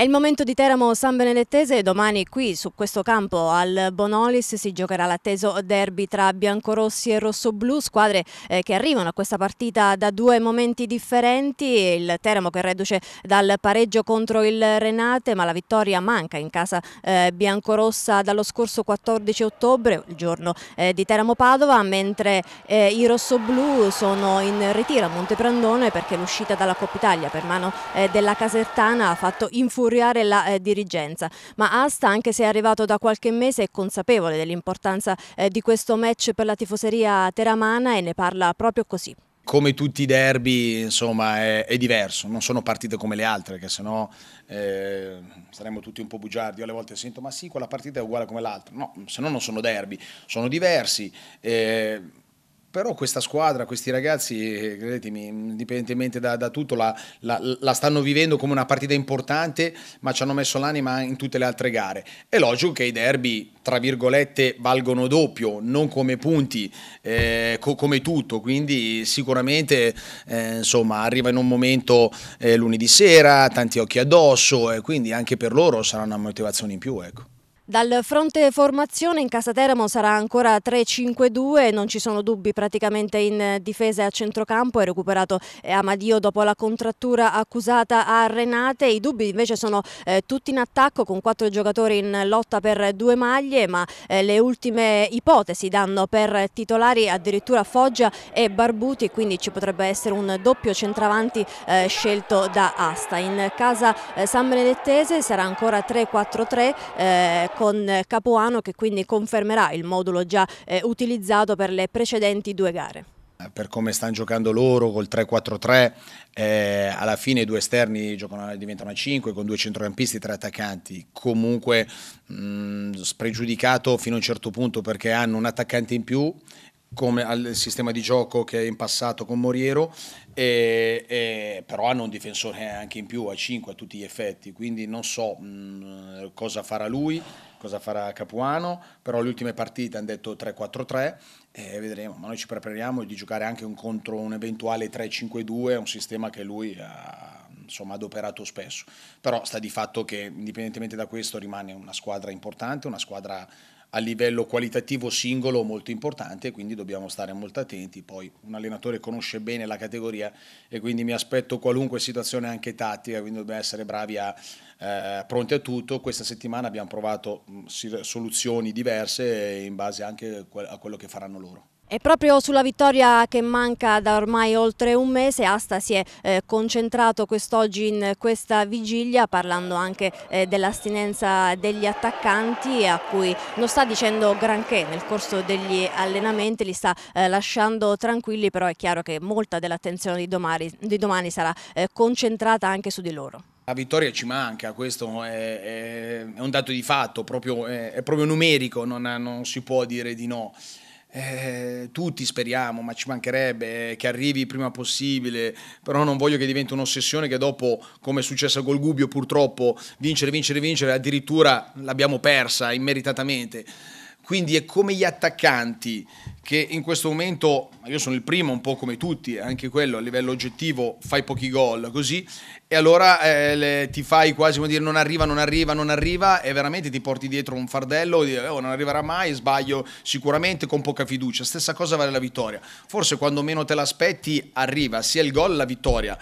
È il momento di Teramo San Benedettese, domani qui su questo campo al Bonolis si giocherà l'atteso derby tra biancorossi e rossoblu, squadre eh, che arrivano a questa partita da due momenti differenti, il Teramo che reduce dal pareggio contro il Renate ma la vittoria manca in casa eh, biancorossa dallo scorso 14 ottobre, il giorno eh, di Teramo-Padova, mentre i rossoblu sono in ritiro a Monteprandone perché l'uscita dalla Coppa Italia per mano della Casertana ha fatto infuriare infuriare la eh, dirigenza, ma Asta anche se è arrivato da qualche mese è consapevole dell'importanza eh, di questo match per la tifoseria teramana e ne parla proprio così come tutti i derby insomma è, è, diverso, non sono partite come le altre che sennò eh, saremmo tutti un po' bugiardi, io alle volte sento ma sì quella partita è uguale come l'altra, no, se no non sono derby, sono diversi, eh, però questa squadra, questi ragazzi, eh, credetemi, indipendentemente da, da tutto, la, la, la, stanno vivendo come una partita importante, ma ci hanno messo l'anima in tutte le altre gare. È logico che i derby, tra virgolette, valgono doppio, non come punti, eh, co- come tutto, quindi sicuramente eh, insomma, arriva in un momento eh, lunedì sera, tanti occhi addosso, e quindi anche per loro sarà una motivazione in più. Ecco. Dal fronte formazione in casa Teramo sarà ancora 3-5-2, non ci sono dubbi praticamente in difesa e a centrocampo, è recuperato eh, Amadio dopo la contrattura accusata a Renate, i dubbi invece sono eh, tutti in attacco con quattro giocatori in lotta per due maglie, ma eh, le ultime ipotesi danno per titolari addirittura Foggia e Barbuti, quindi ci potrebbe essere un doppio centravanti eh, scelto da Asta. In casa eh, San Benedettese sarà ancora 3-4-3 con Capuano che quindi confermerà il modulo già eh, utilizzato per le precedenti due gare per come stanno giocando loro col 3-4-3 eh, alla fine i due esterni giocano, diventano a 5 con due centrocampisti e tre attaccanti comunque mh, spregiudicato fino a un certo punto perché hanno un attaccante in più come al sistema di gioco che è in passato con Moriero, e, e, però hanno un difensore anche in più a 5 a tutti gli effetti, quindi non so mh, cosa farà lui, cosa farà Capuano, però le ultime partite hanno detto 3-4-3 e vedremo, ma noi ci prepariamo di giocare anche un contro un eventuale 3-5-2, un sistema che lui ha insomma, adoperato spesso, però sta di fatto che indipendentemente da questo rimane una squadra importante, una squadra a livello qualitativo singolo molto importante, quindi dobbiamo stare molto attenti. Poi un allenatore conosce bene la categoria e quindi mi aspetto qualunque situazione anche tattica, quindi dobbiamo essere bravi a eh, pronti a tutto. Questa settimana abbiamo provato mh, soluzioni diverse in base anche a quello che faranno loro. E proprio sulla vittoria che manca da ormai oltre un mese, Asta si è eh, concentrato quest'oggi in questa vigilia parlando anche eh, dell'astinenza degli attaccanti a cui non sta dicendo granché nel corso degli allenamenti, li sta eh, lasciando tranquilli, però è chiaro che molta dell'attenzione di, di domani, sarà eh, concentrata anche su di loro. La vittoria ci manca, questo è, è, è un dato di fatto, proprio, è, è, proprio numerico, non, non si può dire di no. Eh, tutti speriamo, ma ci mancherebbe eh, che arrivi prima possibile, però non voglio che diventi un'ossessione che dopo, come è successo col Gubbio purtroppo, vincere, vincere, vincere, addirittura l'abbiamo persa immeritatamente. Quindi è come gli attaccanti che in questo momento, io sono il primo un po' come tutti, eh, anche quello a livello oggettivo, fai pochi gol così, e allora eh, le, ti fai quasi come dire non arriva, non arriva, non arriva, e veramente ti porti dietro un fardello di oh, non arriverà mai, sbaglio sicuramente con poca fiducia. Stessa cosa vale la vittoria. Forse quando meno te l'aspetti arriva sia il gol la vittoria,